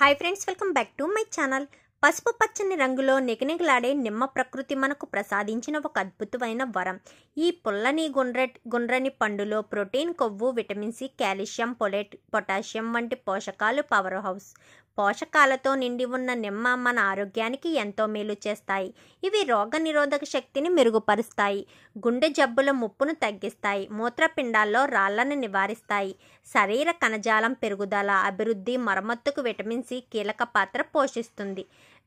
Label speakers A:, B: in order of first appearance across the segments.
A: hi friends welcome back to my channel పసుపు పచ్చని రంగులో నిగనిగలాడే నిమ్మ ప్రకృతి మనకు ప్రసాదించిన ఒక అద్భుతమైన వరం ఈ పుల్లని గుండ్ర గుండ్రని పండులో ప్రోటీన్ కొవ్వు vitamin C calcium folate potassium వంటి పోషకాలు పవర్ హౌస్ పోషకాలతో నిండి ఉన్న నిమ్మ మన ఆరోగ్యానికి ఎంతో మేలు చేస్తాయి ఇవి రోగనిరోధక శక్తిని మెరుగుపరుస్తాయి గుండె జబ్బుల ముప్పును తగ్గిస్తాయి మూత్రపిండాల్లో రాళ్లను నివారిస్తాయి శరీర కణజాలం పెరుగుదల అభివృద్ధి మరమ్మత్తుకు విటమిన్ సి కీలక పాత్ర పోషిస్తుంది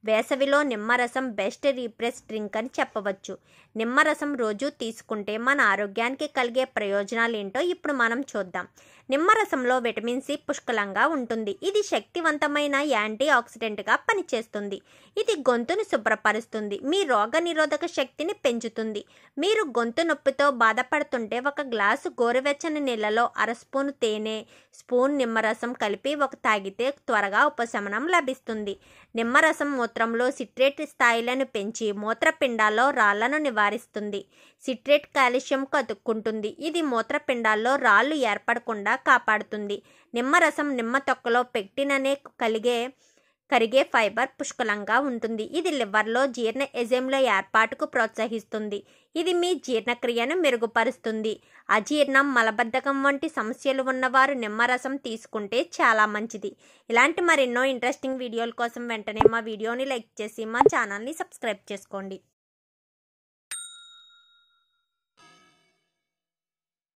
A: వేసవిలో నిమ్మరసం బెస్ట్ రీప్రెస్ డ్రింక్ అని చెప్పవచ్చు నిమ్మరసం రోజు తీసుకుంటే మన ఆరోగ్యానికి కలిగే ప్రయోజనాలు ఏంటో ఇప్పుడు మనం చూద్దాం నిమ్మరసంలో విటమిన్ సి పుష్కలంగా ఉంటుంది ఇది శక్తివంతమైన యాంటీ ఆక్సిడెంట్గా పనిచేస్తుంది ఇది గొంతును శుభ్రపరుస్తుంది మీ రోగనిరోధక శక్తిని పెంచుతుంది మీరు గొంతు నొప్పితో బాధపడుతుంటే ఒక గ్లాసు గోరువెచ్చని నీళ్ళలో అర స్పూన్ తేనె స్పూన్ నిమ్మరసం కలిపి ఒక తాగితే త్వరగా ఉపశమనం లభిస్తుంది నిమ్మరసం మూత్రంలో సిట్రేట్ స్థాయిలను పెంచి మూత్రపిండాల్లో రాళ్లను నివారిస్తుంది సిట్రేట్ కాల్షియం కతుక్కుంటుంది ఇది మూత్రపిండాల్లో రాళ్ళు ఏర్పడకుండా కాపాడుతుంది నిమ్మరసం నిమ్మ తొక్కలో పెక్టిన్ అనే కలిగే కరిగే ఫైబర్ పుష్కలంగా ఉంటుంది ఇది లివర్లో జీర్ణ ఎజెంల ఏర్పాటుకు ప్రోత్సహిస్తుంది ఇది మీ జీర్ణక్రియను మెరుగుపరుస్తుంది అజీర్ణం మలబద్ధకం వంటి సమస్యలు ఉన్నవారు నిమ్మరసం తీసుకుంటే చాలా మంచిది ఇలాంటి మరెన్నో ఇంట్రెస్టింగ్ వీడియోల కోసం వెంటనే మా వీడియోని లైక్ చేసి మా ఛానల్ని సబ్స్క్రైబ్ చేసుకోండి